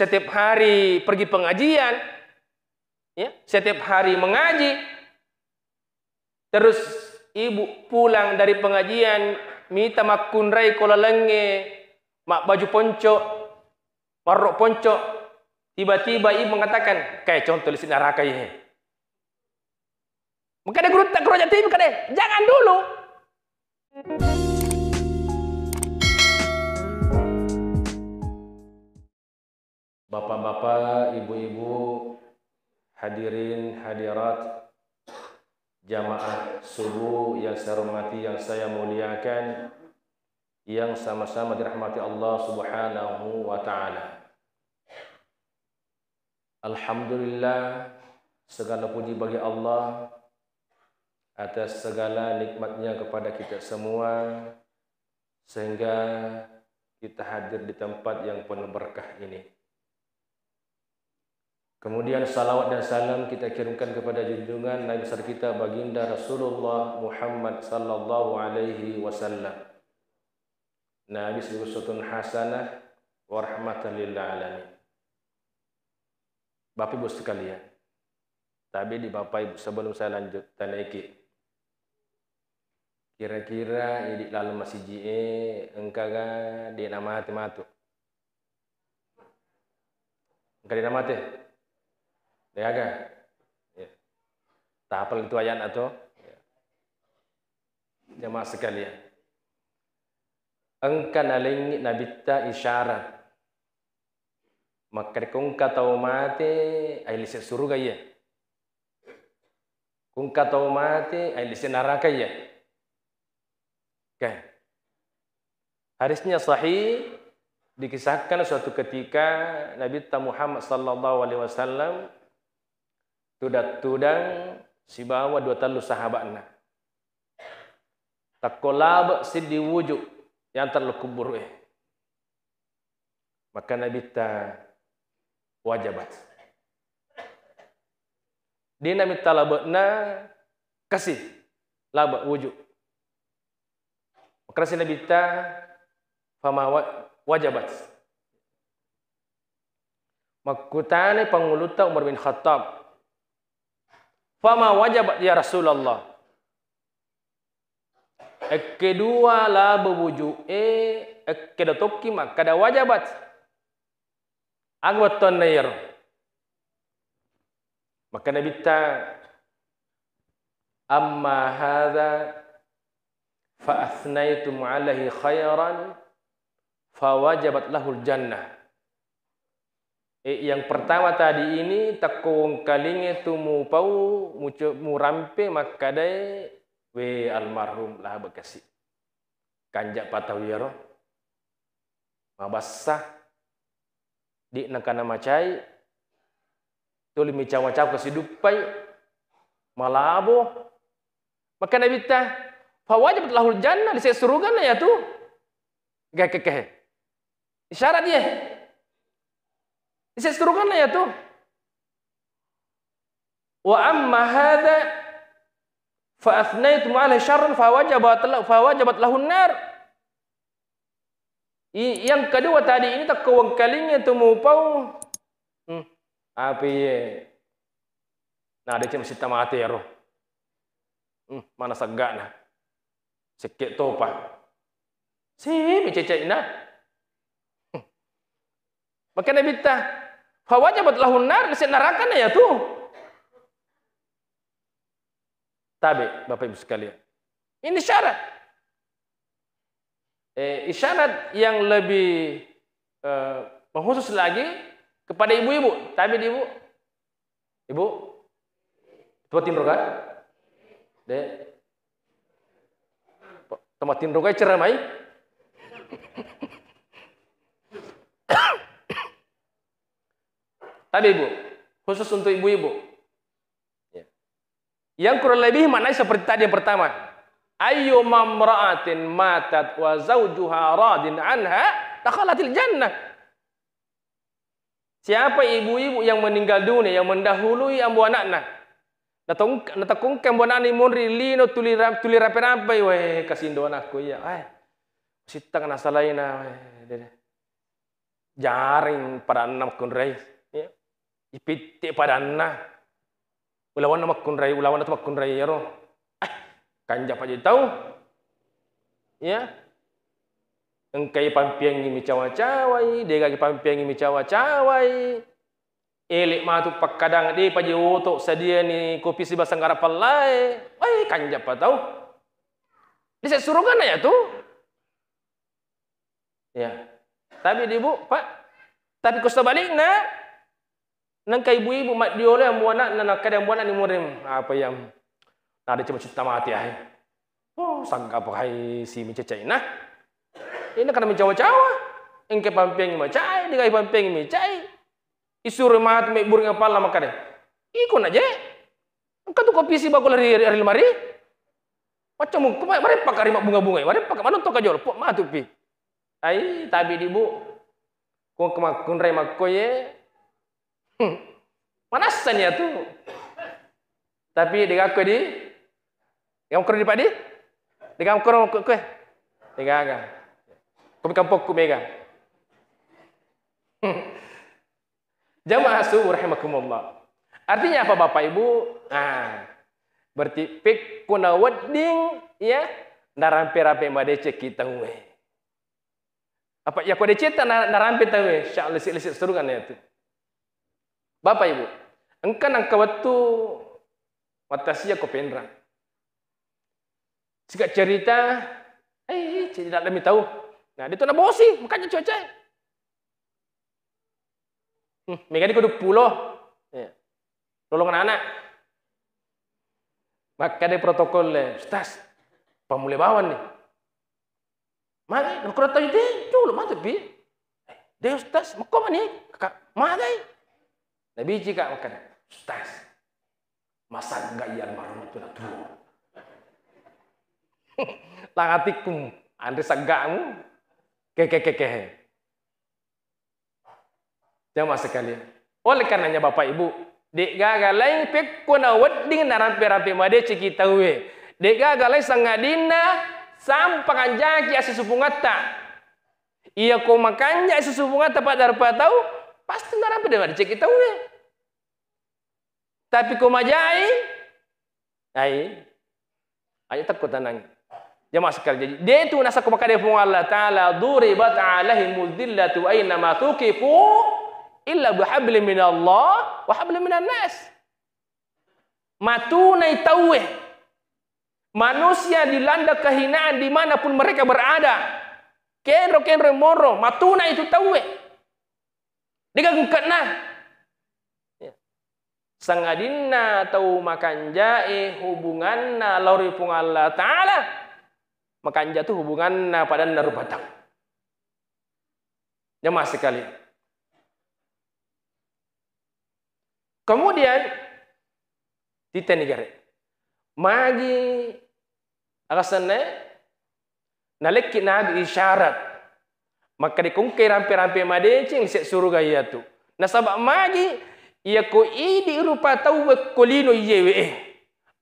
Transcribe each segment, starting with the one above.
setiap hari pergi pengajian, ya, setiap hari mengaji, terus ibu pulang dari pengajian, minta makunrai kolalenge, mak baju ponco, warok ponco, tiba-tiba ibu mengatakan, kayak contoh lisin neraka ini. ada guru tak kerja tiba, jangan dulu. Bapak-bapak, ibu-ibu, hadirin, hadirat, jamaah subuh yang saya hormati, yang saya muliakan, yang sama-sama dirahmati Allah Subhanahu wa taala. Alhamdulillah, segala puji bagi Allah atas segala nikmatnya kepada kita semua sehingga kita hadir di tempat yang penuh berkah ini. Kemudian salawat dan salam kita kirimkan kepada junjungan Nabi besar kita baginda Rasulullah Muhammad sallallahu alaihi wasallam. Nabi sebagai hasanah wa rahmatan lil alamin. Bapak Ibu sekalian. Tapi di Bapak Ibu sebelum saya lanjut tanaiki. Kira-kira ini lalu masih jie engkau di nama hati matu. Engkau di nama hati. Ya kan? Ya. Tahapal itu ayat atau ya. jemaah sekalian. Engkan aling nabita isyarat. Maka kungka tau mati ailisi surga ya. Kungka tau mati ailisi neraka ya. Kan? Hadisnya sahih dikisahkan suatu ketika Nabi Muhammad sallallahu alaihi wasallam Tudat tudang sibawa dua telu sahabatna takolab sidi wujud yang terlalu kubur eh. maka Nabi ta wajabat dia Nabi talabna kasih laba wujud maka kasih Nabi ta fama wajabat makutane penguluta Umar bin Khattab Fama wajabat ya Rasulullah. Kedua la bebuju e kedo tokki mak kada wajabat. Agwat tonair. Maka Nabi ta amma hadha fa asnaitum alaihi khairan fa wajabat lahul jannah. Eh, yang pertama tadi ini takong kalinge tu mu pau mu rampe makadai we almarhum lah bekasi. Kanjak patawiro. mabasa di nakana macai tuli micawa-cawa kesidupai malabo maka nabi ta fawajib lahul jannah di surga lah ya tu gak kekeh isyarat dia Isestrukan ya tuh. Wa amma hadha fa athnaytum alaihi syarran fa wajabat fa wajabat lahu nar. Yang kedua tadi ini tak kewang kalinya temu pau. Hmm. Apa ye? Nah, ada cuma sita mati ya roh. Hmm, mana segak nah. Sikit topan. Si, mi cecek nah. Makanya bittah. Fawajabat lahun nar, nasi neraka ya tuh. Tabe, Bapak Ibu sekalian. Ini syarat. Eh, isyarat yang lebih eh, mengkhusus lagi kepada ibu-ibu. Tabe ibu. Ibu. Tua timro kan? De. Tempat timro kan ceramai. Tapi ibu, khusus untuk ibu-ibu. Ya. Yang kurang lebih mana seperti tadi yang pertama. Ayu mamra'atin matat wa zawjuha radin anha takhalatil jannah. Siapa ibu-ibu yang meninggal dunia yang mendahului ambu anakna? Natakung kan buana ni munri lino tuli rap tuli rapi rapi weh kasindo anakku ya. Ai. Sitang nasalaina weh. Jaring pada enam kun rai ipitte padanna ulawanna makkunrai ulawanna makkunrai yaro ah kanja paje tau ya engkai pampiang mi cawa-cawai dega ki pampiangi mi cawa-cawai elek matu pakkadang de paje otok sadia ni kopi si basanggara palai ai kanja pa tau dise surungan ya tu ya tapi ibu pak tapi kusta balik nak nang kai bui bu mat nak nak nana buat muana ni murim apa yang ada coba cerita mati ai oh sangka apa hai si mi nah ini kana mencawa-cawa engke pampeng macai cai dikai pampeng macai cai isur mat me burung apa makade iko ikon je engka tu kopi si bakul hari hari lemari macam mu kumai mari pakai rimak bunga-bunga mari pakai mana tu kajol pok matupi, pi ai tabi di bu ko kemakun rai makoye Hmm, ya tu. Tapi dengan aku ni, dengan kurang di Dengan kurang aku kuih. Dengan agak. Kami kampung pokok megang. Hmm. Jamaah subuh rahimakumullah. Artinya apa Bapak Ibu? Ah, berarti pik kuna wedding ya narampe-rampe madece kita we. Apa ya kau dece tak narampe tahu we? Syak lesik-lesik serukan ya tu. Bapak Ibu, waktu angkawattu watasiya kopendra. Jika cerita, eh cerita demi tahu. Nah, dia tu nak bosi, makanya cuaca. Hmm, mereka ni kudu pulau. Ya. Tolong anak-anak. Maka ada protokol, Ustaz, pemulai bawan ni. Mana, nak kurang tahu dia, dulu mana tapi. Dia Ustaz, makom ni, kakak, mana nabi ka wakana ustaz masak iya itu lah tuwo langatikum ande hmm? kekekekehe, jangan jamaah sekalian oleh karenanya bapak ibu dek gaga lain pekkuna wedding naran rampe made ciki tawe dek gaga lain sangadina sampakan jaki asu supungata iya kau makanya asu supungata pak darpa tahu pasti naran deh made ciki tawe Tapi kau majai, air. Air. tak takut tak nangis. Dia kali jadi, Dia tu nasa kau makan dia pun Allah Ta'ala. Duribat alaihim muzillatu aina ma tukifu. Illa buhabli min Allah. Wahabli minan nas. Matunai tawih. Manusia dilanda kehinaan dimanapun mereka berada. Kenro kenro moro. Matunai itu tawih. Dia kan kena. sangadinna tau makanjae hubunganna lauri Allah ta'ala makanja tuh hubunganna pada narubatang jemaah sekali kemudian titenigare magi alasannya nalekki nabi isyarat maka dikungkir rampi-rampi madecing set suruh gaya tu nasabak magi yako idi rupa tawakkulino yewe eh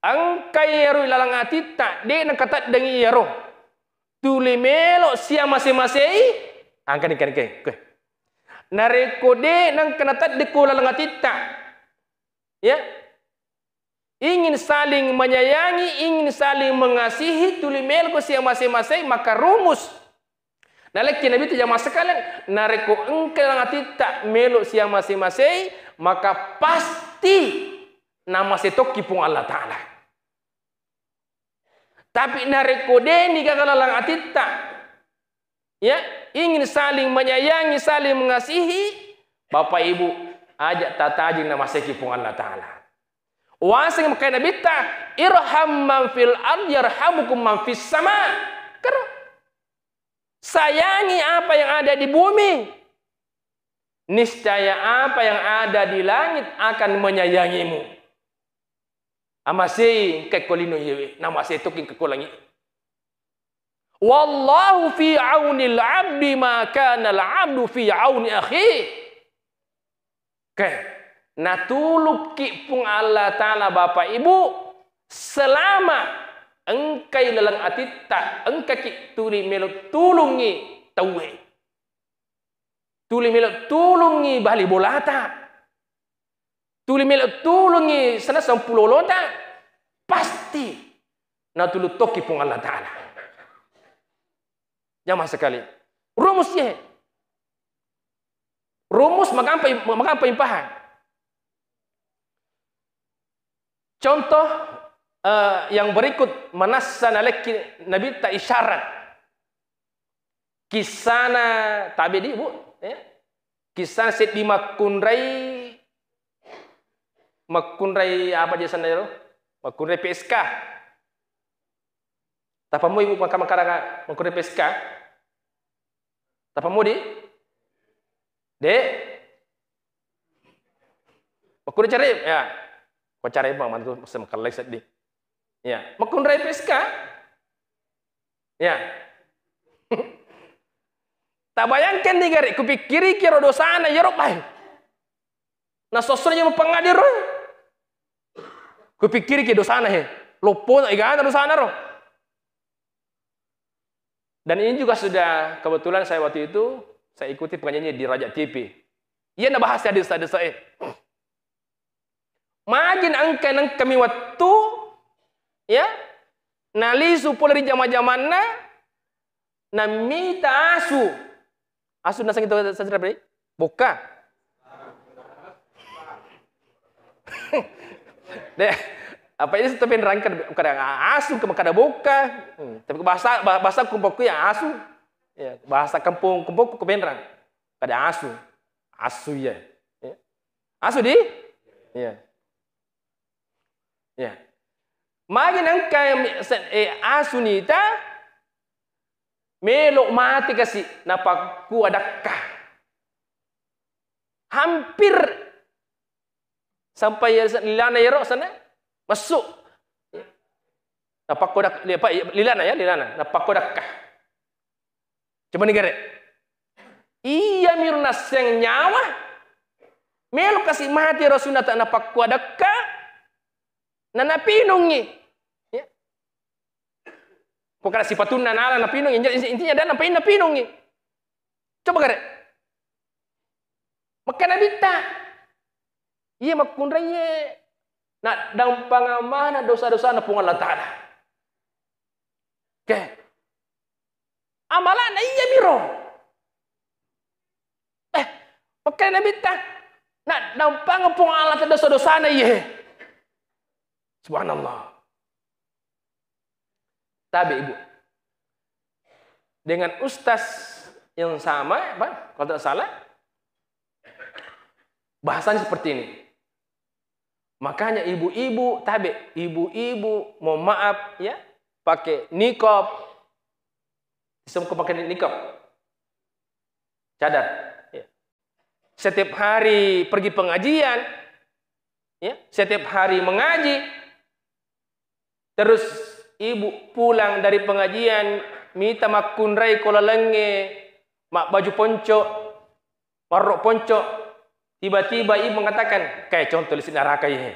ang kayero lalang ati tak de na kata dengi yaro tuli melo sia mase masai angkan ah, ikan kan ke ke nareko de nang kanatat de ko lalang ati tak ya ingin saling menyayangi ingin saling mengasihi tuli melo ko sia masai-masai maka rumus Nalek kinabi tu jamaah sekalian nareko engkel ngati tak melo sia mase masai maka pasti nama setok kipung Allah Ta'ala. Tapi narekodeni kagalalang atita. Ya, ingin saling menyayangi, saling mengasihi. Bapak Ibu, ajak tata ajing nama sekipung Allah Ta'ala. Wasing makai nabi ta irham man fil ard yarhamukum man fis sama. Karena sayangi apa yang ada di bumi, niscaya apa yang ada di langit akan menyayangimu. Amasi kekolino yewe, namasi tukin kekolangi. Wallahu fi aunil abdi ma kana al abdu fi auni akhi. Oke. Natuluk kipung Allah Ta'ala Bapak Ibu selama engkai lelang tak engkai tuli melut tulungi tawe Tuli milo tulungi bali bolata. Tuli milo tulungi sana sampul lota. Pasti na tulu toki pun Allah Ta'ala. Jamaah sekali. Rumusnya. Rumus magampai magampai paham. Contoh uh, yang berikut manassan alaihi nabi tak isyarat Kisana di bu, ya. Kisana sit di makunrai, makunrai apa aja sana lo? Makunrai PSK. Tapamu ibu maka karanga makunrai PSK. Tapamu di, dek, makunrai cari, ya. Kau cari bang, mantu semakar lagi sedih. Ya, makunrai PSK. Ya, Tak bayangkan Tabayangkan digari pikir, kira dosa na yerok lai. Nah sosro mau pengadir roh. Eh. pikir, kira dosa na he. Eh. Lopo na iga dosa na Dan ini juga sudah kebetulan saya waktu itu saya ikuti pengajiannya di Raja TV. Ia na bahas hadis hadis saya. Majin angka nang kami waktu ya nali supul dari jama-jamana namita asu আসুন না সঙ্গীত সাজরা beri, বোকা deh apa ini tapi nerangkan kadang asu ke kadang boka hmm. tapi bahasa bahasa kumpulku yang asu ya, bahasa kampung kumpulku ke benrang kadang asu asu ya, ya. asu di ya ya magi nangka eh, asu ni ta Melok mati kasih, napaku kuadakah? Hampir sampai ya, lilana yerok sana masuk. Napaku dak lilana ya lilana napaku adakka. Cuma negara. Iya mirna seng nyawa. Melok kasih mati rasulullah tak napaku adakka. Nana pinungi ko kala sifatun na nala na pinong intinya dana pain na pinong coba kare makana bitta iya makunranye iya. na dang pangamana dosa-dosa na pungan latana ke amalan iya miro eh makana bitta na dang pangapung alat dosa-dosa na iya subhanallah ibu dengan ustaz yang sama apa kalau tidak salah bahasanya seperti ini makanya ibu-ibu tabe ibu-ibu mau maaf ya pakai nikop semua pakai nikop cadar ya. setiap hari pergi pengajian ya setiap hari mengaji terus ibu pulang dari pengajian minta kola kolalenge mak baju ponco warok ponco tiba-tiba ibu mengatakan kayak contoh di sini neraka ini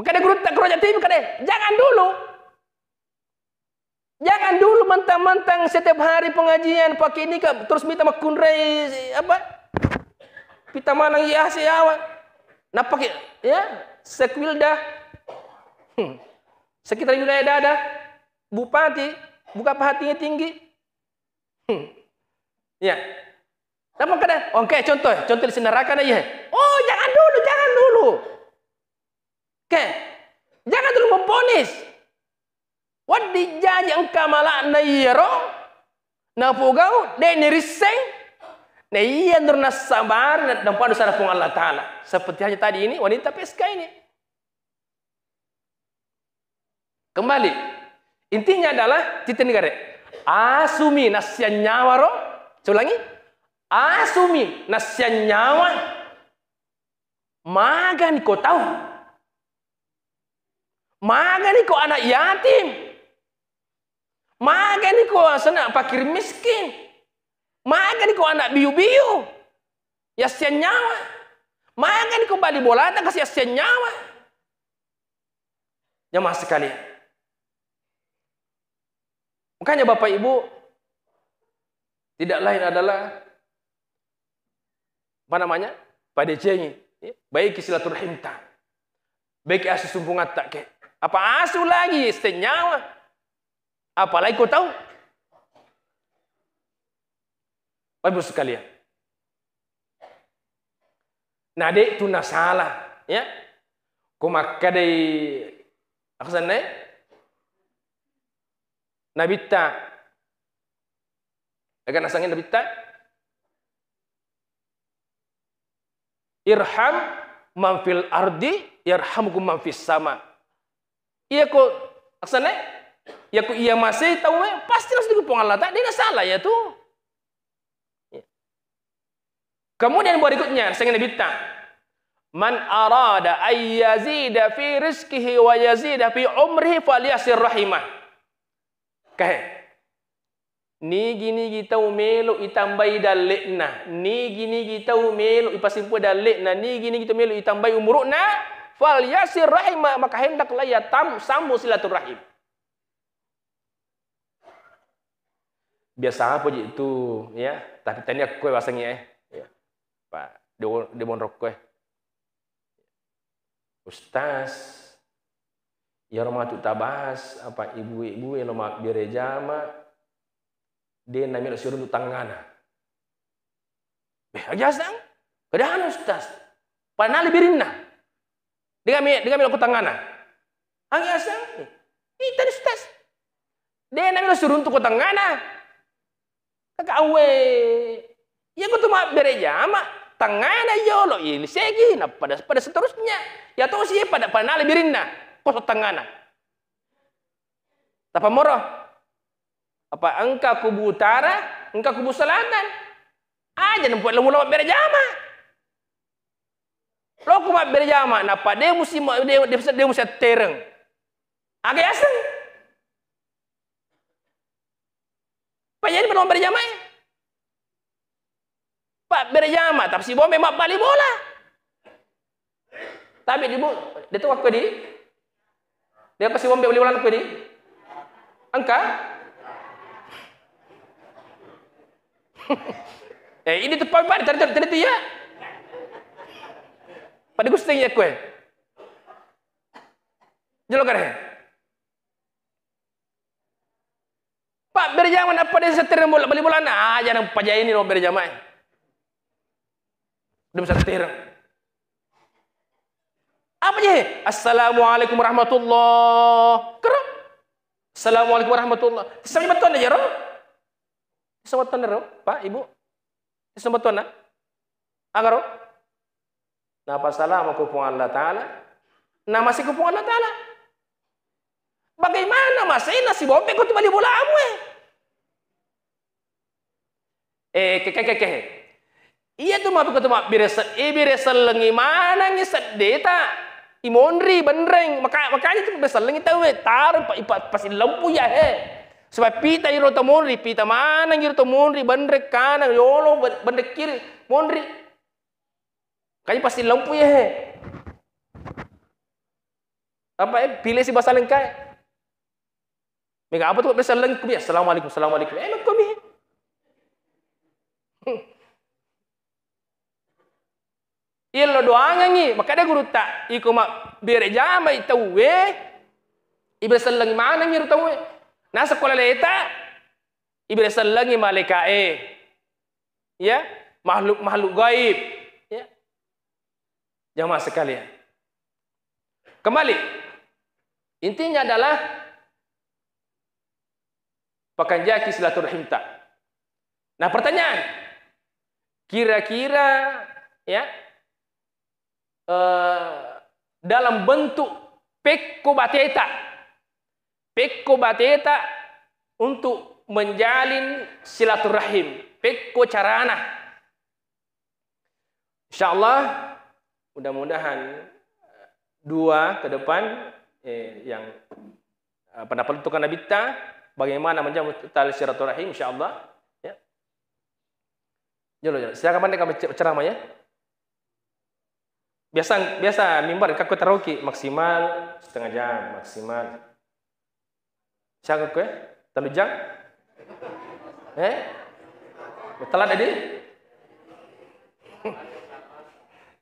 maka ada guru tak kerja tiba kade jangan dulu jangan dulu mentang-mentang setiap hari pengajian pakai ini kak terus minta makunrai apa pita manang iya, ya si awak pakai ya sekwilda. dah hmm. Sekitar ada, ada bupati, buka hatinya tinggi. Hmm. Ya. Namun kadang, oke okay, contoh, contoh di neraka aja. Oh jangan dulu, jangan dulu. Oke, okay. jangan dulu memponis. Wat dijanji engkau malah na yero, na pugau, de neriseng, Nah iya nur sabar dan pada sana Allah Ta'ala. Seperti hanya tadi ini wanita peska ini. Kembali, intinya adalah cita negara. Asumi nasian nyawa ro. Saya ulangi. Asumi nasian nyawa. Maga ni kau tahu. Maga ni kau anak yatim. Maga ni kau sana pakir miskin. Maga ni kau anak biu-biu. Yasya nyawa. Maga ni kau balik bola tak kasih yasya nyawa. Jamaah sekalian. Makanya Bapak Ibu tidak lain adalah apa namanya? Padeceni. Ya, Baik silaturahim tak, Baik asu sumpungat tak ke. Apa asu lagi senyawa? Apalagi kau tahu? Bapak Ibu sekalian. Nah, dek tuna salah, ya. Kumakka dei aksan sana eh? Nabita, akan asalnya nabitta irham manfil ardi yarhamukum manfis sama iya kok, asalnya eh? ya iya masih tahu eh? pasti harus dikepung Allah tak dia salah ya tuh Kemudian berikutnya, saya Nabi Man arada ayyazida fi rizkihi wa yazida fi umrihi falyasir rahimah kahe nigi gini tau melo itambai dalekna nigi gini tau melo ipasimpu dalekna nigi nigi tau melo itambai umuruna fal yasir rahima maka hendaklah ya tam sambu silaturahim biasa apa itu ya tapi tadi aku kue wasangnya eh. ya pak demon rok kue ustaz ya romatu tabas apa ibu-ibu yang lama birejama dia namanya surun tangana eh aja sedang kedahan ustaz panali birinna dengan dengan melakukan tangana nah. aja sedang kita ustaz dia namanya surun tuh tangana nah. kakak awe ya aku cuma berejama tangana yolo ini segi nah pada pada seterusnya ya tau sih pada panali birinna kau tangan Tapa lah. moro, Apa angka kubu utara, angka kubu selatan. Aja nampu lembu lembu berjama. Lo kubu berjama, napa dia mesti dia dia, dia mesti tereng. Agak asing. Apa jadi penuh berjama? Pak berjama, tapi si bom memang balik bola. Tapi dia, dia tu waktu di. Dia pasti bombek boleh warna apa ni? Angka? eh, ini tu pampak tadi tadi tadi ya. Pada gusting ya kue. Eh? Jelok kan? Eh? Pak berjaman apa dia setir boleh boleh nak ah jangan pajai ini nombor berjaman. Eh? Dia setir. Apa je? Assalamualaikum warahmatullahi. Kerap. Assalamualaikum warahmatullahi. Sampai betul aja roh. Sampai betul roh, Pak, Ibu. Sampai betul nak. Agaro. Nah, pasalah aku pun Allah Taala. Nah, masih kupung Allah Taala. Bagaimana masih nasib obek kau balik bola amu eh? Eh, keke keke. Iya tu mapi kau tu mapi beresal, eh beresal lengi mana ngisat deta. imonri benreng makanya makanya tu besalengi tawe eh? tar pa ipa pasi lampu eh? ya he sebab pita iro to monri pita mana ngiro to monri bendre kanang yolo bendre kiri monri kayi pasti lampu ya he eh? apa eh pilih si besar kai mega apa tu besar kubi assalamualaikum assalamualaikum eh nak kubi Ilo illo doangangi makada guruta iko ma bere jama itauwe ibre sallangi mana ngiru tauwe na sekolah leta ibre sallangi malaika e ya makhluk makhluk gaib ya jamaah sekalian kembali intinya adalah pakanjaki silaturahim tak nah pertanyaan kira-kira ya Eh, dalam bentuk pekko bateta. Pekko bateta untuk menjalin silaturahim. Pekko carana. Insyaallah mudah-mudahan eh, dua ke depan eh, yang eh, pendapat untuk Nabita bagaimana menjamu tali silaturahim insyaallah ya. Jolo, jolo. Silakan pandai kamu ceramah ya biasa biasa mimbar kaku karaoke maksimal setengah jam maksimal siapa kue terlalu jam eh telat tadi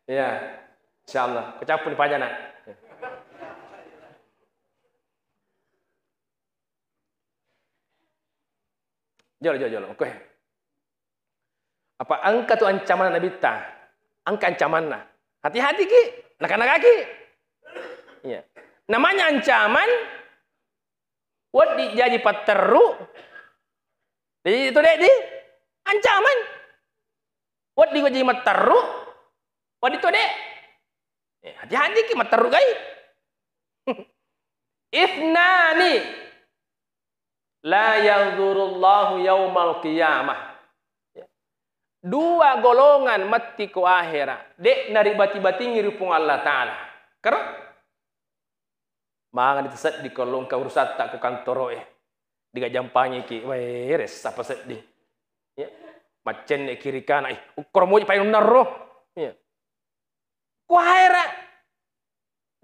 ya insyaallah kau capun pajak nak Jol, jol, jol. Oke. Apa angka tu ancaman Nabi ta? Angka ancaman nah Hati-hati ki, anak-anak kaki. Ya. Namanya ancaman. Wat jadi pateru. Jadi itu deh di ancaman. Wat di jadi materu. Wat itu deh. Iya, hati-hati ki materu kai. Ifnani la yanzurullahu yaumal qiyamah dua golongan mati ku akhirat dek nari bati-bati ngirupung Allah Ta'ala karena mangan itu sedih kalau engkau rusak tak ke kantor eh. di diga jampanya ki weres apa sedih ya macen kiri kanan eh ukur mau paling naro ya ku akhirat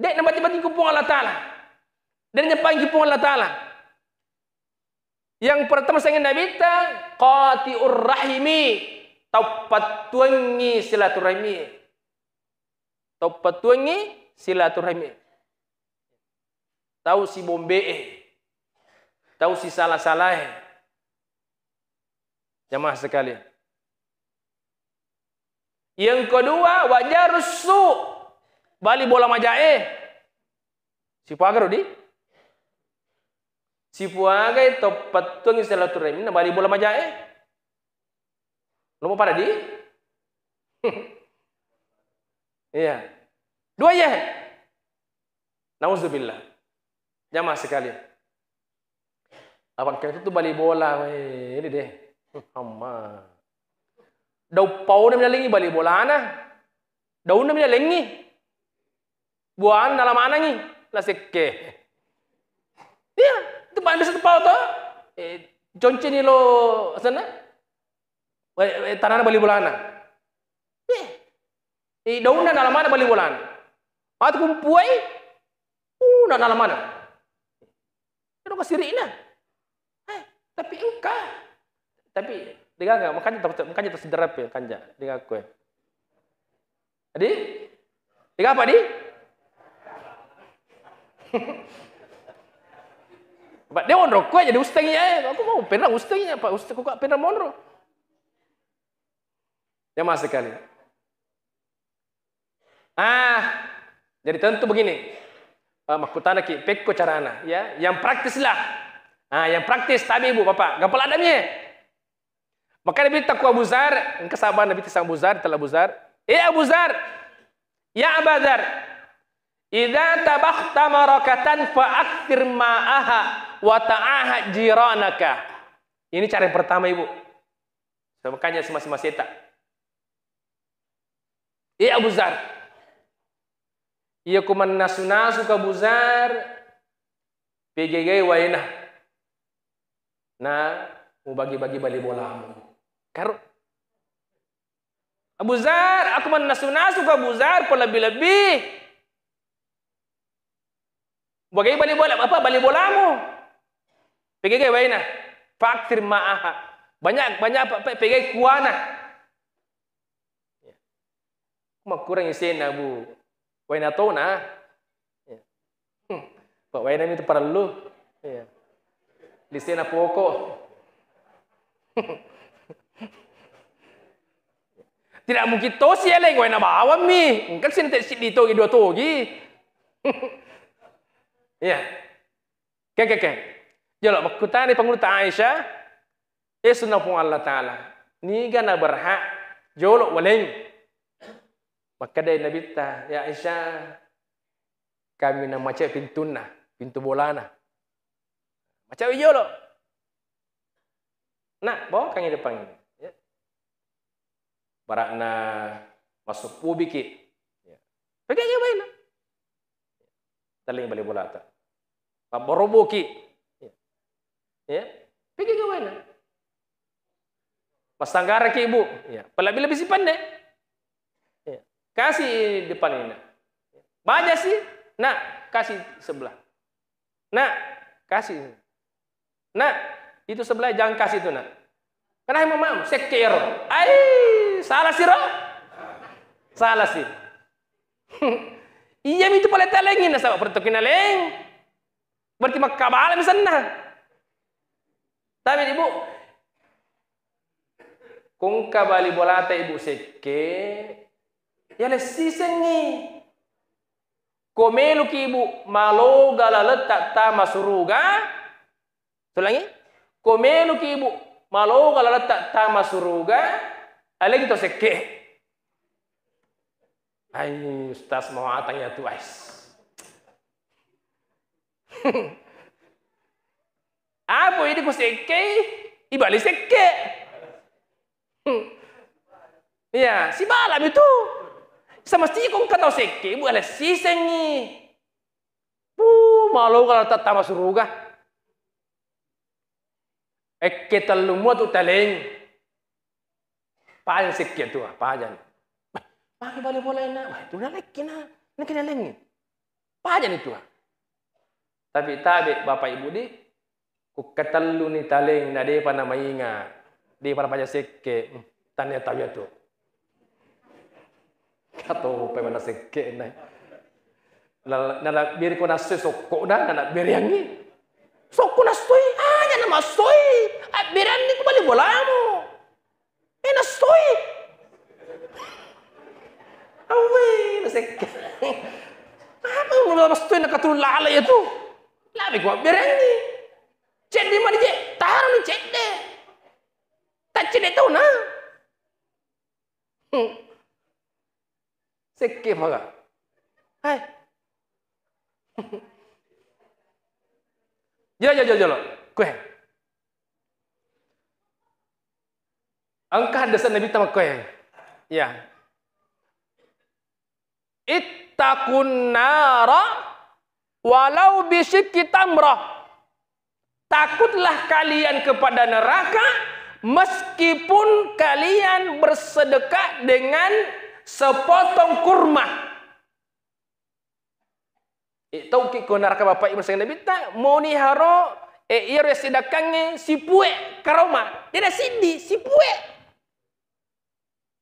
dek nari bati-bati ngirupung Allah Ta'ala dan nyampang ngirupung Allah Ta'ala yang pertama saya ingin Nabi ta qati'ur taupatuangi silaturahmi. Taupatuangi silaturahmi. Tahu si bombe, e. tahu si salah-salah. E. Jamaah sekali. Yang kedua, wajar su. Bali bola majae. Si pagar di. Si puagai topat tuang silaturahmi na bali bola majae. Lu mau pada di? iya. Dua ya. Nauzubillah. Jamaah sekalian. Abang kau itu balik bola, ini deh. hamma Dau pau ni lengi balik bola ana. Dau ni lengi. Buan dalam mana ni? Lah sekke. Iya, itu paling besar pau tu. Eh, ni lo sana tanana bali bulana e daunda na lamana bali bulana atu kumpuai una uh, na lamana itu rina. eh tapi engkau tapi dengar enggak makanya makanya tersiderap ya kanja dengar aku ya Adi? Dengar apa, Adi? pak dia mondro kuat jadi ustangnya. Eh. Aku mau pernah ustangnya, Pak Ustaz. Aku kuat pernah mondro. Jemaah sekali. Ah, jadi tentu begini. Eh, Makutana ki pekko carana ya. Yang praktislah. Ah, yang praktis tapi ibu bapak. Gapal adamnya. Maka Nabi takwa Abu Zar, engkau sabar Nabi tisang Abu telah Abu Zar. Eh Abu Zar, ya Abu Zar, Idza tabakhta marakatan fa'aktir ma'aha wa ta'aha jiranaka. Ini cara yang pertama Ibu. So, semua semua masa ya, tak. Iya Abu Zar. Iya kuman nasunasu ke Abu Zar. PGG Wainah, Nah, mau bagi-bagi balik bola. Karo. Abu Zar, aku man nasunasu ke Abu Zar, lebih-lebih. Bagi balik bola apa balik mu, PGG Wainah, Faktir ma'aha. Banyak banyak PGG kuana makurang isena bu waina tona ya. hmm. pa waina mi parallu lisena iya. poko tidak mungkin to si eleng waina bawam mi engkan sin te sit dito dua togi ya ke ke ke jalo makutani pangulutan Aisyah Esna pun Allah Ta'ala. Ni gana berhak. Jolok waleng makkadai nabitta ya isha kamina mace pintunna pintu nah, bolana mace lo, nak bawa kangi depan ini ya. barakna masuk pubiki ya. pegang yang baiklah taling balik bola tak paboroboki ya, ya. pegang yang baiklah Mas tanggara ke ibu. Ya. Pala lebih bisi pandai. Kasih depan ini. Nak. Banyak sih. Nak, kasih sebelah. Nak, kasih. Nak, itu sebelah jangan kasih itu nak. Karena imam mam sekir. Ai, salah sih Salah sih. Iya itu pala talengin na sabab pertukin leng. Berarti makabala misalnya. Tapi ibu, kung kabali bolate ibu sekir Ya sisengi ko melu kibu maloga gala tak tama suruga, tulangi ko melu kibu malo gala tama suruga. masuruga alegi to sekke ay ustaz mau atang ya tuais Apo ini ku seke? ibali seke, Iya, si balam itu. Semestinya kong kata seke bu ala sisengi. Bu malu kalau tak suruga. Eh Ekke talumwa tu teling, Pajan seke tu ah pajan. Pakai balik bola tuh wah itu dah lagi na, nak kena lengi. Pajan itu ah. Tapi tabe bapak ibu di, ku ketalu ni taleng na depa nama inga. Depa pajan seke, hmm, tanya tanya tu kato pe mana se ke nai na na biri ko na se so ko na na biri yang ni so ko na stoi anya ah, na masoi a biri ni ko bali bolamo e na stoi awi ah, eh, na se apa ngulo na stoi na katulala itu ya labi ko biri ni 設計派がはい jalan-jalan-jalan kueh angkah dasar Nabi tamak kueh ya ittaqun nara walau kita tamrah takutlah kalian kepada neraka meskipun kalian bersedekah dengan sepotong kurma. Eh tau ke ko nak bapa ibu saya lebih tak moni haro eh ia re sedakang si puek karoma. Dia sidi si puek.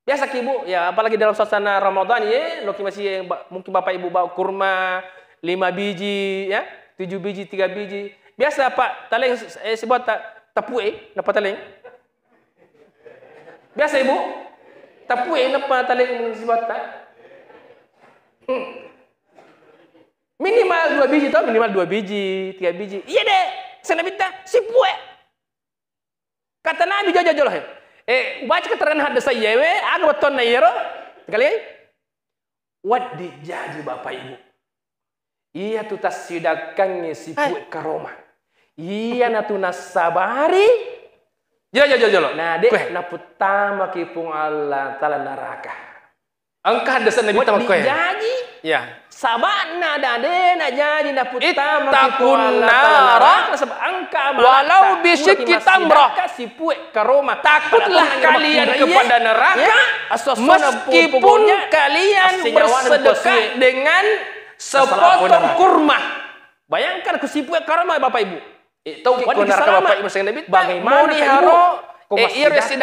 Biasa ki ibu ya apalagi dalam suasana Ramadan ya eh? loki masih yang mungkin bapa ibu bawa kurma lima biji ya tujuh biji tiga biji biasa pak taling eh, si buat tak tapu eh napa taling biasa ibu Tapi ಏನಪ್ಪ ತಲೆಗೆ ಮುಗಿಸಿ ಗೊತ್ತಾ hmm. minimal dua biji tau minimal dua biji tiga biji iya deh minta si pue eh. kata nabi jojo jojo eh baca keterangan hadis saya we eh. aku beton nayero iya, sekali eh. wat dijaji bapak ibu iya tu tas sidakannya si pue ke Roma iya natu nasabari Jalo jalo jalo. Nah, dek na putama ki Allah taala neraka. Angka desa nabi tamak koe. Janji. Ya. Saban na dade na janji na putama ki pung Allah taala ya. sebab angka walau bisik kita tamrah sipu ke Roma. Takutlah kalian kepada iya. neraka ya. meskipun kalian bersedekah dengan sepotong kurma. Bayangkan kusipu karma Bapak Ibu tawki ko naraka wa paimo seng debit bagaimana haro e eh, iro si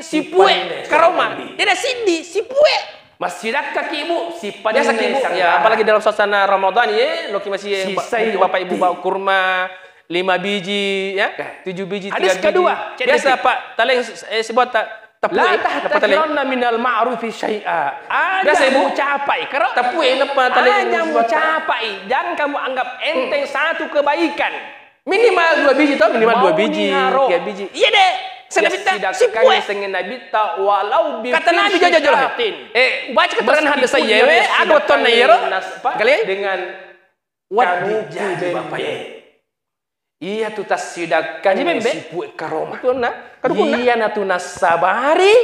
sipue karoma ida sindi Masih dak kaki ibu si pada sakit ya apalagi dalam suasana Ramadan ya loki masih eh, Sisai bapak ibu bawa kurma lima biji ya tujuh biji yang kedua biasa pak taleng eh, sebuah tak Tepui, La tahtakironna minal ma'rufi syai'a. si ibu capai. Kerok tepui lepas tali. Hanya mu capai. Jangan kamu anggap enteng satu kebaikan. Minimal dua biji toh, minimal dua biji, tiga biji. Iya deh. Senabita ya si nabi Senabita walau bi kata Nabi jaja jalan. Eh, baca keterangan hadis saya we, ada ton na yero. dengan wadi jadi bapak ye. Ya? Iya tu sudah sidakan si kue karoma. Itu na, kadukun Iya na nasabari.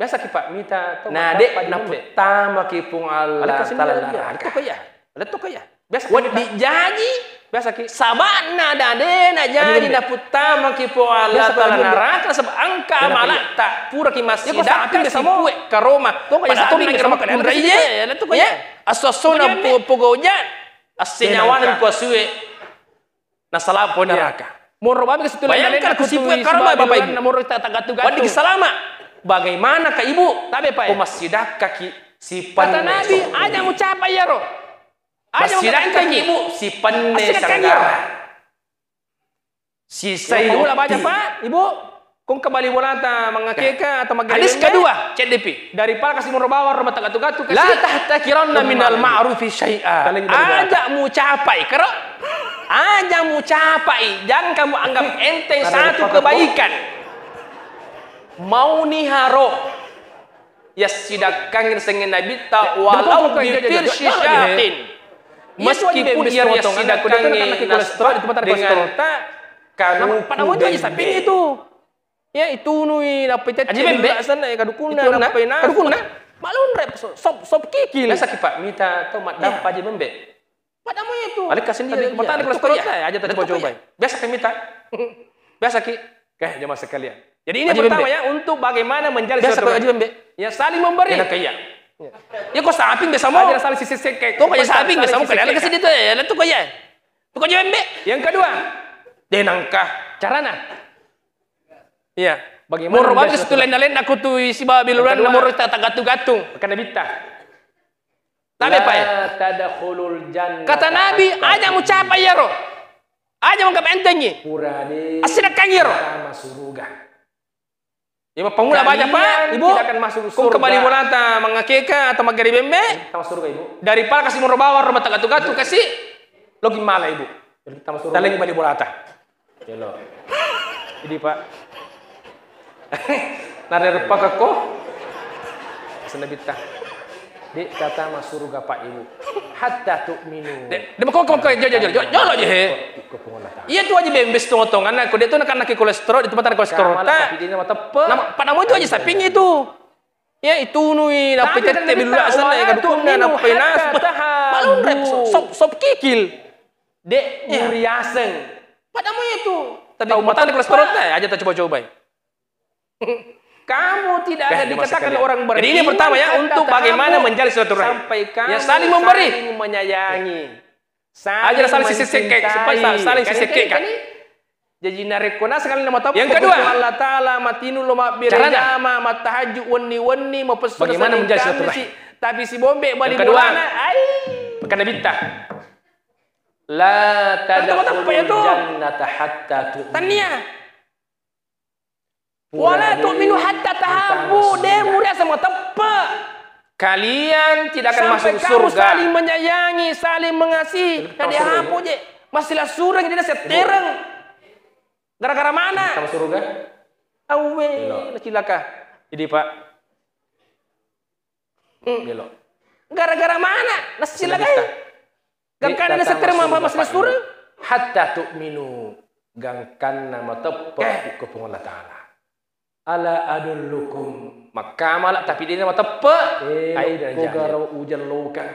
Biasa kita mita. Nah, dek na pertama kipung Allah taala Itu kaya. Itu kaya. Biasa wadi janji biasa ki sabana dadena jadi na putama ki po ala talanaraka sab angka mala tak pura ki mas ida ya, ki biasa mo ka Roma pada tu nak Roma kan reye ya tu ko ya. ya asosona po pogojan asinyawanan po suwe na salam po neraka moro babi ke situ bayangkan ku sipu ka Roma bapak ibu moro tak tagatu gatu wadi salama bagaimana ka ibu tabe pa o masjidah kaki si pan kata nabi ada ucapan ya roh Basiran gitu. gitu. ibu si penne sanggara. Si saya pula baca Pak, Ibu. Kung kembali bolata mengakeka nah, atau magagaling. Hadis kedua, CDP. Dari pala kasih bawah rumah tangga tugas tugas. La tahta kiranna minal ma'rufi syai'a. Aja mu capai, kero. Aja mu capai. Jangan kamu anggap enteng satu kebaikan. Mau nih haro. Ya sidak kangen sengen nabi tak walau bifir syidatin. Iya, meskipun ia riasida kangi nastra dengan ta kanu panamu itu aja tapi itu ya itu nui apa itu? aja bembe sana ya kadukuna dapat na kadukuna malun rep sop sop kiki. nasa kipak mita to mat dapat iya. aja bembe padamu itu balik sendiri pertama ya. kelas kota ya? aja tadi coba biasa kami tak biasa ki kayak jamaah sekalian jadi ini pertama ya untuk bagaimana menjalin silaturahmi ya saling memberi kayak ya Yako samping be samo. Ada salah sisi seke. Kau kayak samping be samo kalian kesini tuh ya, tuh kau ya. Itu kau jembe. Yang kedua, denangka carana. Iya. Bagaimana? Moro bagi situ lain lain aku tuh isi babi luran moro tak tak gatung gatung. Kena bita. Tapi apa ya? Kata Nabi, aja capai ya roh. Aja mengkap entengi. Purade. Asidak kangiro. Ya, Sama Ya pemuda baca Pak, Ibu. Tidak akan masuk surga. kembali Ibu mengakeka atau magari bembe. Eh, kita masuk surga Ibu. Dari pala kasih murah bawah rumah tak gatu gatu kasih Lo gimana Ibu. Jadi kita masuk surga. Daleng kembali bolata. Ya lo. Jadi Pak. Nare repak kok. Senebita. Dek kata mas surga pak ibu. Hatta tu'minu. Dek kok kok jo jo jo jo lo je. Iya tu aja bembes tu ngotong anak. Dia tu nak anak kolesterol di tempat anak kolesterol. Tak. Tapi dia nama tepe. Nama itu aja saping itu. Ya itu nui tapi teteh bila sana ya kadukung na napa nas. Malun rep sop sop kikil. Dek muriaseng. Ya. Pak namu itu. Tadi mata kolesterol teh aja tak coba-coba. Kamu tidak ada dikatakan orang beriman. Jadi ini pertama ya untuk bagaimana menjalin silaturahim. Sampai ya, kamu ya, saling memberi, saling menyayangi. Saling Ajar saling sisi sekek, supaya saling sisi sekek Jadi narekona sekali nama tahu. Yang kedua, Allah Taala matinu lo mak berjama mat tahajud wani wani mau pesan bagaimana menjalin silaturahim. Tapi si bombe balik kedua. Ai. Bukan bita. La ya, tadkhulul jannata hatta tu'minu. Tania. Wala tu'minu hatta tahabu. Dia sama tempat. Kalian tidak akan Sampai masuk kamu saling menyayangi, saling mengasihi. Jadi apa je? Masihlah surga ini dah setereng. Gara-gara mana? Kamu surga? Awe, cilaka. Jadi Pak. Hmm. Belok. Gara-gara mana? Nasilakah? cilaka. Eh? Gangkan ada setereng mama masalah surga. Hatta tu'minu. Gangkan nama tepat eh. ikut pengolah ta'ala ala adullukum malak tapi dia nama tepe ai dan hujan ujallukan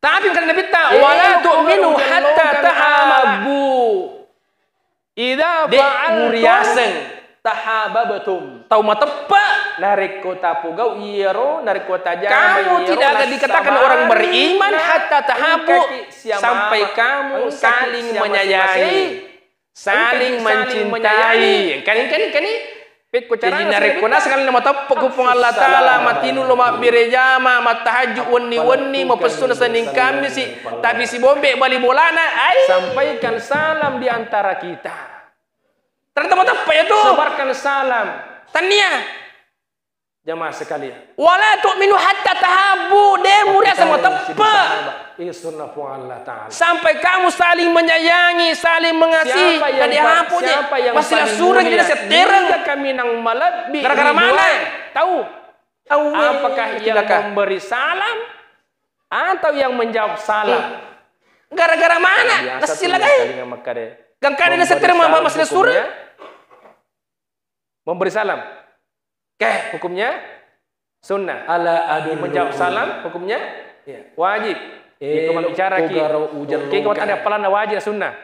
tapi kan nabi ta wala tu'minu hatta tahabu idza fa'al tahababatum. tahababtum tau ma tepe narik kota pugau iero iya, narik kota jahil kamu iya, tidak akan dikatakan orang beriman hatta tahabu sampai kamu saling menyayangi saling mencintai kan kan kan pekkucarare kona sagal nama tappa kupung Allah taala matinu lo ma birejama matahaju wonni wonni mapesuna kami si, tapi si bombe bali bolana ai sampaikan salam di antara kita terutama ya tappa itu sebarkan salam tania jamaah sekalian. Wala tu'minu hatta tahabu. Demu dia sama tempat. Ini sunnah Sampai kamu saling menyayangi, saling mengasihi. Siapa yang, hapus siapa yang Pastilah surah kita setereng. kami nang malabi. Gara-gara mana? Tahu. Apakah yang memberi salam? Atau yang menjawab salam? Hmm. Gara-gara mana? Silakan. Gangkade setereng mama pastilah surah. Memberi salam. Keh hukumnya sunnah. Ala adu menjawab salam hukumnya iya. wajib. Eh, kalau bicara ki, ki kalau ada pelan wajib sunnah.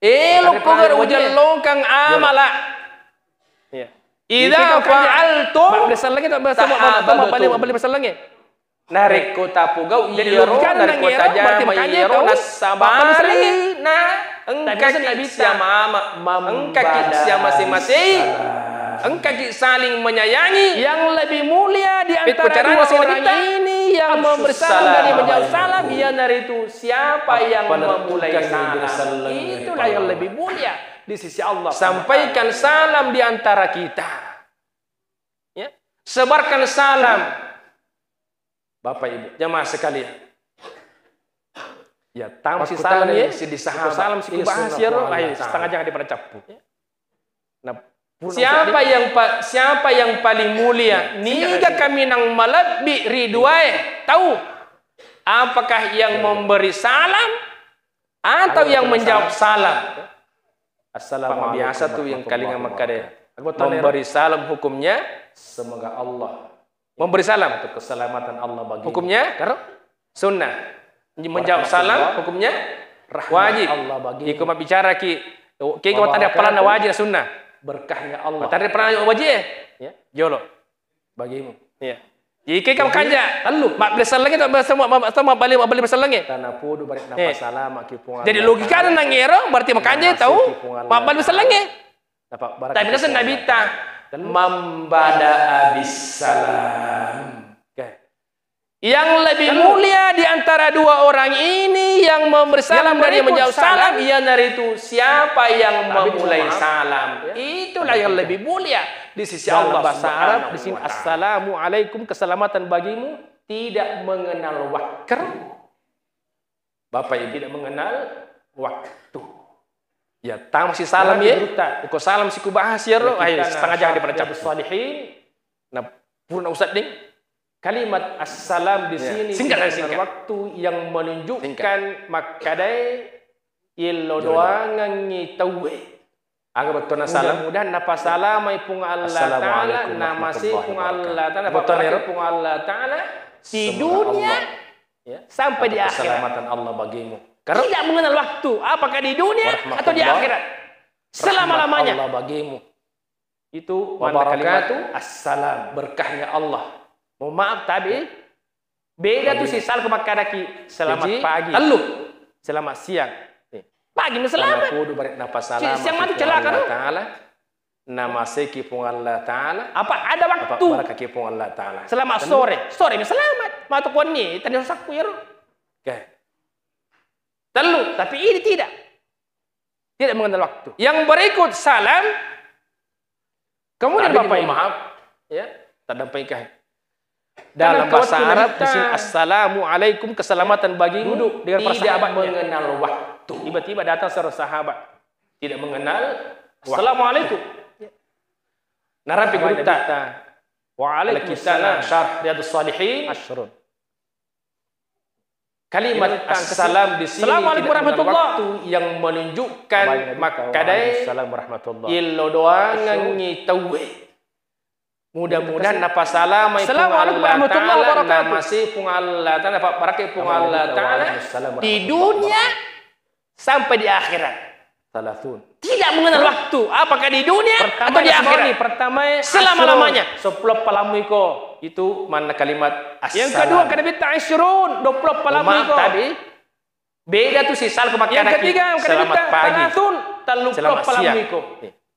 Eh, lo kogar ujar longkang amala. Ya. Ida fa'altum besar lagi tak besar sama balik balik besar lagi. Narik kota pugau iyero narik kota jama iyero nasabari na engkak sama mama engkak sama masing-masing engkau saling menyayangi yang lebih mulia di antara dua wanita ini yang membersalam dan yang menjawab salam ya dari itu siapa yang memulai salam itulah yang lebih mulia di sisi Allah sampaikan salam di antara kita ya sebarkan salam Bapak Ibu jemaah sekalian ya tam si salam ya si di sahabat salam si bahas ya setengah jangan dipercapu. Ya. Nah, Siapa yang siapa yang paling mulia? Niga kami nang malabbi riduai Tahu apakah yang iya. memberi salam atau yang menjawab salam? Assalamualaikum biasa tuh yang kalinga makade. Memberi salam hukumnya semoga Allah memberi salam untuk keselamatan Allah bagi hukumnya sunnah menjawab salam hukumnya wajib Allah bagi iku bicara ki oh, ki ko tanda palan wajib sunnah berkahnya Allah. Tadi pernah ayat wajib ya? Ya. Jolo. Bagimu. Ya. Jika kamu kanja, lalu mak besar lagi tak beli semua mak balik mak beli selangi. Tanah podo barik nafas eh. salah mak kipung. Jadi logika nang nangiru, berarti mak kanja tahu mak besar lagi. Tapi nasi nabi tak mambada abis salam. Yang lebih mulia di antara dua orang ini yang membersalam yang dan yang menjauh salam, ia dari itu siapa yang memulai salam. itu ya. Itulah yang lebih mulia di sisi ya Allah. Bahasa Arab di sini assalamu alaikum keselamatan bagimu tidak mengenal waktu. Bapak yang tidak mengenal waktu. Ya, tak masih salam ya. Kau salam si kubahas ya lo. Ya, Ayo setengah jangan daripada cabut salihin. Nah, purna ustaz nih. Kalimat assalam di ya, sini ya. singkat, singkat. waktu yang menunjukkan makadai illo doangan ni tawe. betul betona salam. Mudah-mudahan napa salamai pung Allah Taala, nama si pung Allah Taala, betona pung Allah Taala di dunia ya. sampai di akhirat. Keselamatan Allah bagimu. Karena tidak mengenal waktu, apakah di dunia atau di akhirat. Selama-lamanya. Allah bagimu. Itu mana kalimat assalam, berkahnya Allah Mohon maaf tadi beda tuh sisal ke lagi selamat Jadi, pagi. Telu selamat siang. Eh, pagi selamat. Kudu barek nafas salam. Siang mati celaka Allah Taala. Nama seki pun Allah Taala. Apa ada waktu? Apa barakah pun Allah Taala. Selamat sore. Sore mi selamat. Matu pun ni tadi sak ya, kuiro. Okay. Telu tapi ini tidak. Tidak mengenal waktu. Yang berikut salam. Kemudian Bapak Ibu. Maaf. Ya. Tadam pengkah dalam bahasa Arab di sini assalamu alaikum keselamatan bagi duduk dengan para mengenal waktu. Tiba-tiba datang seorang sahabat tidak mengenal assalamualaikum. Narapi guru kita. Waalaikumsalam syarh riyadus salihin. Asyrun. Kalimat assalam di sini Assalamualaikum waktu yang menunjukkan makadai Assalamualaikum warahmatullahi Ilo doangan ni Mudah-mudahan napa salam Assalamualaikum warahmatullahi wabarakatuh. Masih pungallah taala Pak Barake pungallah taala di dunia sampai di akhirat. Salatun. Tidak mengenal waktu, apakah di dunia pertama atau di akhirat. Ini, pertama ya, selama-lamanya. Sepuluh palamiko itu mana kalimat asal? Yang kedua kada bita asyurun, 20 palamiko. tadi beda tuh sih sal kemakan. Yang ketiga kada bita salatun, 30 palamiko.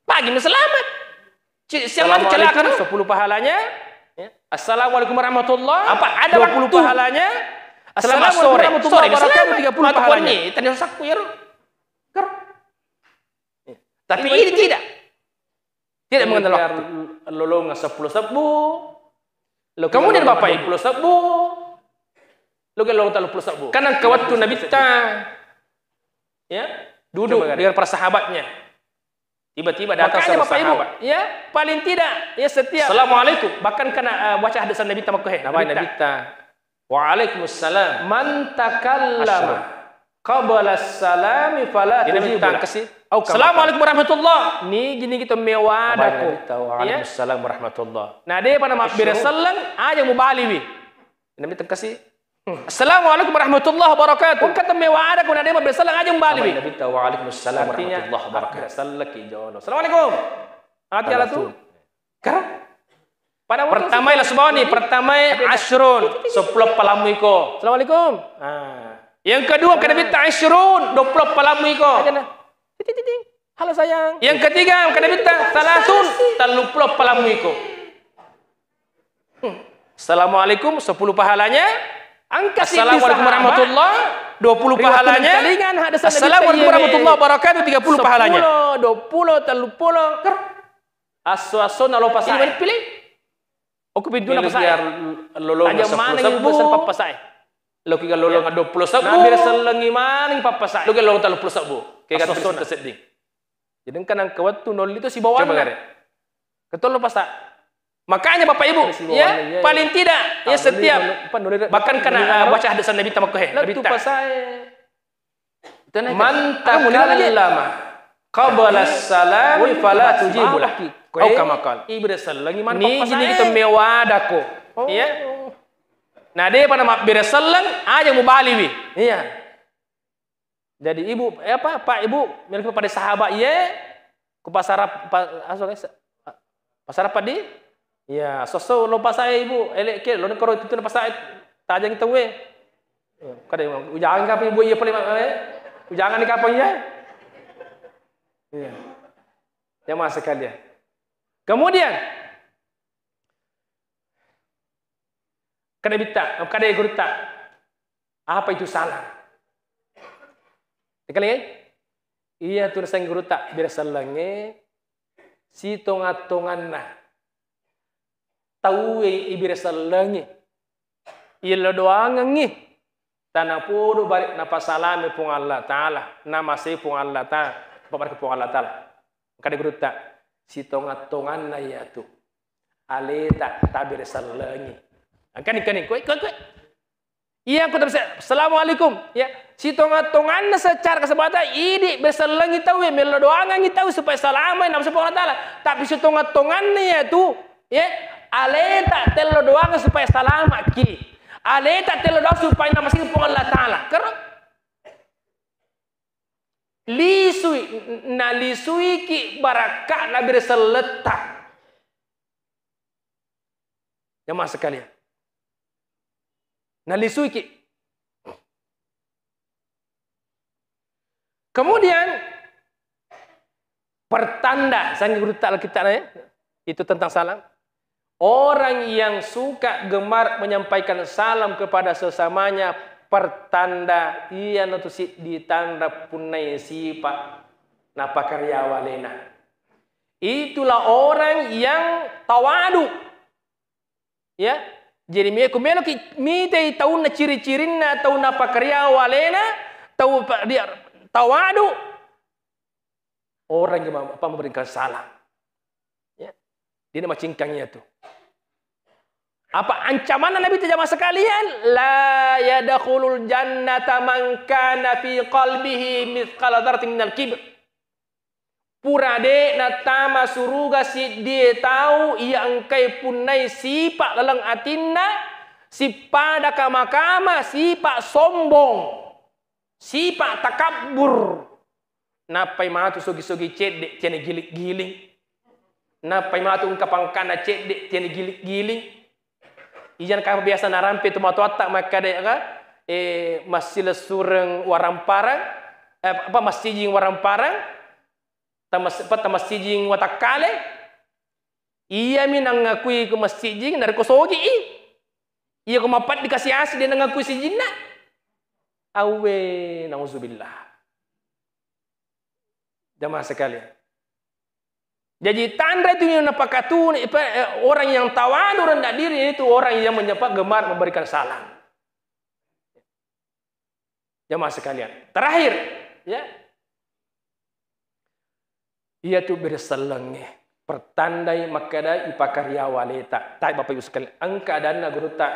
Pagi selamat. Siang 10 kan? pahalanya. Ya. Assalamualaikum warahmatullahi Apa ada 20 waktu. pahalanya? Assalamualaikum warahmatullahi wabarakatuh 30 pahalanya. Tadi sakku ya, ya. Tapi ini tidak. Tidak mengenal waktu. Lolong 10 sebu. Kemudian Bapak Ibu 10 sebu. Lo kan lolong 30 sebu. Karena kawat tu Nabi ta. Ya. Duduk dengan para sahabatnya. Tiba-tiba datang Makanya, Bapak sahabat. Ibu, ya, paling tidak ya setiap Assalamualaikum. Bahkan kena uh, baca hadis Nabi ta Namanya eh, Nabi ta. ta. Waalaikumsalam. Man takallama qabla salami fala tujibu. kasih. Assalamualaikum warahmatullah. Ni gini kita mewah dako. Ya. Waalaikumsalam warahmatullah. Nah, dia pada makbir sallam aja ah, mubaliwi. Nabi ta kasih Assalamualaikum alaikum warahmatullahi wabarakatuh. Kata mewa ada kuna dema besala ngaji mbali bi. Nabi ta wa alaikum assalam warahmatullahi wabarakatuh. Sallaki jono. Assalamu alaikum. Ati tu. Kara. Pada pertama ila subhani, pertama Ashron. Sepuluh palamu iko. Assalamu Ah. Yang kedua kada bita ah. asyrun, 20 palamu iko. Halo sayang. Yang ketiga kada bita salasun, 30 palamu iko. Hmm. Assalamualaikum Sepuluh pahalanya Angkat Assalamualaikum warahmatullahi 20 pahalanya. Assalamualaikum warahmatullahi wabarakatuh 30 pahalanya. 20, 30 ker. Aswasona nalo pasai. Ini pilih. Oku pintu nalo pasai. Lolo Aja mana yang besar papasai. Lo kira lolo nga 20 sabu. Na biar selengi mana? maning pasai? Lo kira lolo 30 sabu. Kaya kan tersending. Jadi kan ang kawat tu nol itu si bawah. Coba kare. Ketol lo pasai. Makanya Bapak Ibu, ya, ya, ya, paling tidak ya setiap bahkan kena baca hadis Nabi tamakuh Nabi tak. Mantap lama. Qabala salami fala tujibulah. Kau kamakal. Ibu dah salang iman Ni jadi kita mewah dako. Ya. Nah dia pada mak beresalang aja mau balik wi Iya. Jadi ibu apa Pak Ibu milik pada sahabat ye ke pasar pasar apa di Ya, sosok lo pasai ibu, elek ke, lo nekoro itu nak pasai, tak jangan kita we. Ya, Kadang ujangan kapan ibu ia paling eh, ujangan ni kapan ya? Ya, jamaah sekalian. Kemudian, kada bita, kada gurita. Apa itu salah? Sekali eh, Iya tulisan guruta, biar salange, si tonga-tongan nah tawe ibire sallangi illa doanga ngi tanah puru bari na pasalame pung Allah taala na masih pung Allah taala babar pung Allah taala kada gruta si tonga tongan na yatu aleta tabire sallangi angkani ah, koi koi koi Iya, aku terus. Assalamualaikum. Ya, si tonga tongan secara kesempatan ini berselengi tahu ya, melo doangan tahu supaya salamai nama supaya Allah Taala. Tapi si tonga tongan iya ya tuh, ya alain tak telo doang supaya selamat ki alain tak telo doang supaya nama sing pun Allah taala kerang lisui na lisui ki barakat na berseletak jemaah sekalian na lisui ki kemudian pertanda sang guru tak kita ya itu tentang salam Orang yang suka gemar menyampaikan salam kepada sesamanya pertanda ia iya di tanda punai sipa napakarya walena. Itulah orang yang tawadu. Ya, jadi meku melo ki mite tahu na ciri-cirinna tahu napakarya walena tahu dia tawadu. Orang yang apa memberikan salam. Dia nama cingkangnya tuh. Apa ancaman Nabi terjemah sekalian? La yadkhulul jannata man kana fi qalbihi mithqala dzarratin minal kibr. Purade natama suruga si dia tahu ia engkai punai sipak lelang atinna si pada kamakama sipak sombong sipak takabur napai matu sogi-sogi cedek cene giling-giling na paimatu un kapangkana cedek tiani giling giling ijan kah biasa na rampe tu matu atak maka daya ka e warang sureng waramparang eh, apa warang parang? tamas apa jing watakale iya mi nang ngakui ke jing dari kosogi i iya ku mapat dikasih asi dia nang ngakui si jinna awe nauzubillah jamaah sekalian jadi tanda itu yang napakatu eh, orang yang tawadu rendah diri itu orang yang menyapa gemar memberikan salam. Jemaah sekalian. Terakhir, ya. Ia tu berselenge pertandai makada ipakarya waleta. Tai Bapak Ibu sekalian, angka dana guruta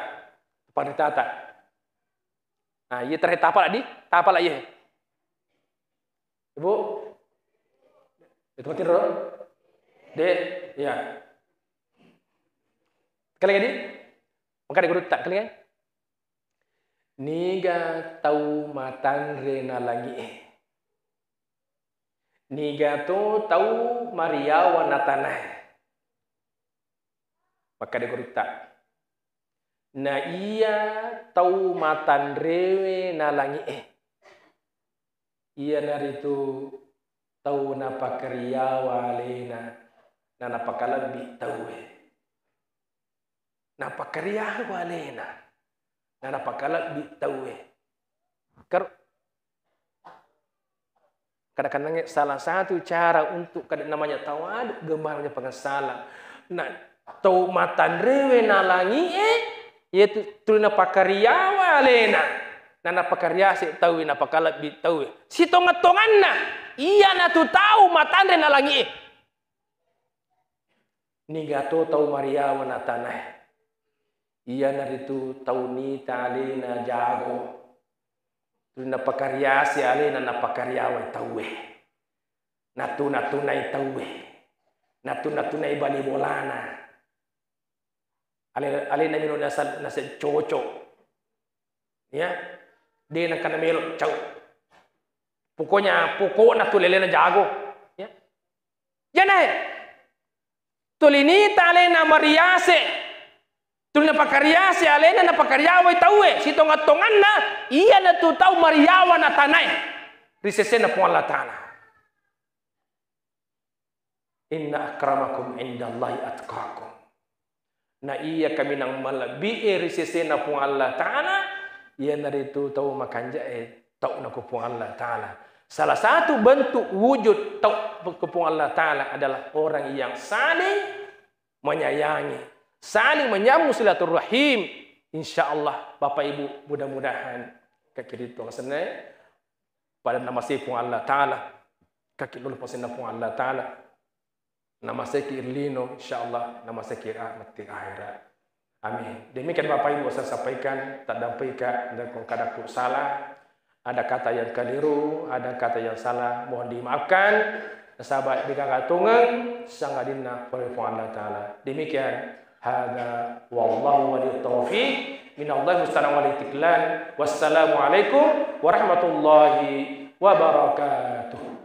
pada tak. Nah, ia terakhir tapal tadi, tapal lagi. Ibu, itu makin roh. Dek, ya. Kali kali? Maka dia tak kali kan? Niga tahu matan rena lagi eh. Niga to tahu Maria wanatana. Eh. Maka dia tak. Na iya tahu matan rewe na langi eh. Ia tu tahu napa kerja walena na napakala Napa napakariyaha walena na napakala bitawe kar kadang-kadang salah satu cara untuk namanya tawad gemarnya pengesalan nah tau matan rewe nalangi eh yaitu tulina pakarya walena nana pakarya si tawi na pakala bitawe si tonga tongan na iya na tu tahu matan re nalangi eh nigato tau maria wana tanah ia naritu tau ni tali na jago tu na pakarya si ale na na pakarya wa tawe na tu na tu na we. na tu na tu na bolana ale ale na mino na sa ya? na sa chocho ya de na kana melo chau pokoknya pokok na tu lele na jago ya ya Tulini, Tulinita alena mariase. Tulina pakariase alena na pakariawa taue. Si tonga na, iya na tu tau mariawa na tanai. na puan la tana. Inna akramakum indallahi atqakum. Na iya kami nang malabi risesena puan la tana. Iya na ritu tau makanja e tau na ku puan la tana. Salah satu bentuk wujud tau Kepung Allah Ta'ala adalah orang yang saling menyayangi. Saling menyambung silaturahim. Insya Allah Bapak Ibu mudah-mudahan kaki itu senai pada nama saya pun Allah Ta'ala. Kaki lulu pasina pun Allah Ta'ala. Nama saya ki insya Allah. Nama saya Kira, mati akhirat. Amin. Demikian Bapak Ibu saya sampaikan. Tak dapat dan kongkadaku salah ada kata yang keliru, ada kata yang salah, mohon dimaafkan. sahabat dengan ratungan sangat dinna oleh Allah taala demikian hada wallahu wali taufiq min Allah mustana wali tiklan wassalamu alaikum warahmatullahi wabarakatuh